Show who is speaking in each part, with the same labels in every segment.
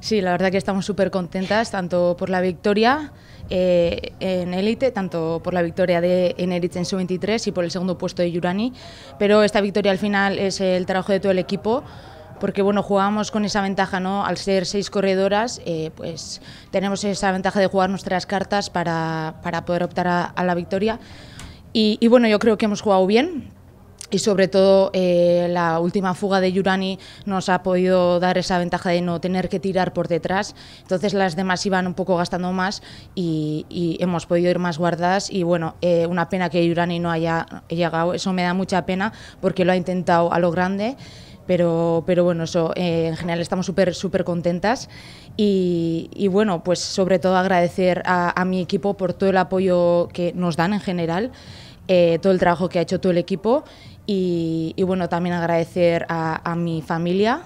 Speaker 1: Sí, la verdad que estamos súper contentas, tanto por la victoria eh, en élite, tanto por la victoria de élite en su 23 y por el segundo puesto de Yurani, pero esta victoria al final es el trabajo de todo el equipo porque bueno, jugamos con esa ventaja, ¿no? Al ser seis corredoras, eh, pues tenemos esa ventaja de jugar nuestras cartas para, poder optar a, la victoria. y, bueno, yo creo que hemos jugado bien y sobre todo eh, la última fuga de Yurani nos ha podido dar esa ventaja de no tener que tirar por detrás. Entonces las demás iban un poco gastando más y, y hemos podido ir más guardadas y bueno, eh, una pena que Yurani no haya llegado, eso me da mucha pena porque lo ha intentado a lo grande. Pero, pero bueno, eso, eh, en general estamos súper súper contentas y, y, bueno, pues sobre todo agradecer a, a mi equipo por todo el apoyo que nos dan en general. Eh, todo el trabajo que ha hecho todo el equipo y, bueno, también agradecer a, mi familia,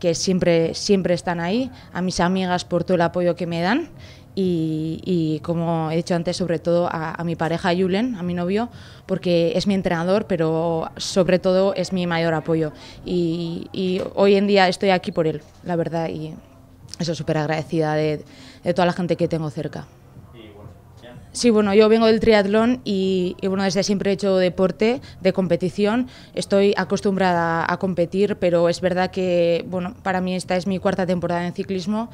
Speaker 1: que siempre, siempre están ahí, a mis amigas por todo el apoyo que me dan y, como he dicho antes, sobre todo a, mi pareja Julen, a mi novio, porque es mi entrenador, pero sobre todo es mi mayor apoyo y, hoy en día estoy aquí por él, la verdad, y eso súper agradecida de toda la gente que tengo cerca. Sí, bueno, yo vengo del triatlón y, bueno, desde siempre he hecho deporte de competición. Estoy acostumbrada a competir, pero es verdad que, bueno, para mí esta es mi cuarta temporada en ciclismo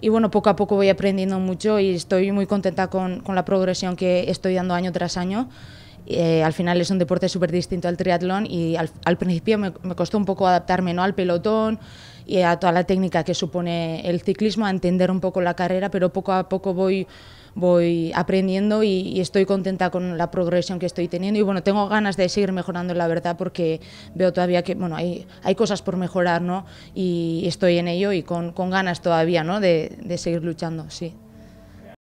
Speaker 1: y bueno, poco a poco voy aprendiendo mucho y estoy muy contenta con, con la progresión que estoy dando año tras año eh, al final es un deporte súper distinto al triatlón y al, principio me, costó un poco adaptarme ¿no? al pelotón y a toda la técnica que supone el ciclismo, a entender un poco la carrera, pero poco a poco voy, voy aprendiendo y, estoy contenta con la progresión que estoy teniendo. Y bueno, tengo ganas de seguir mejorando, la verdad, porque veo todavía que hay, cosas por mejorar y estoy en ello y con, ganas todavía de, de seguir luchando. Sí.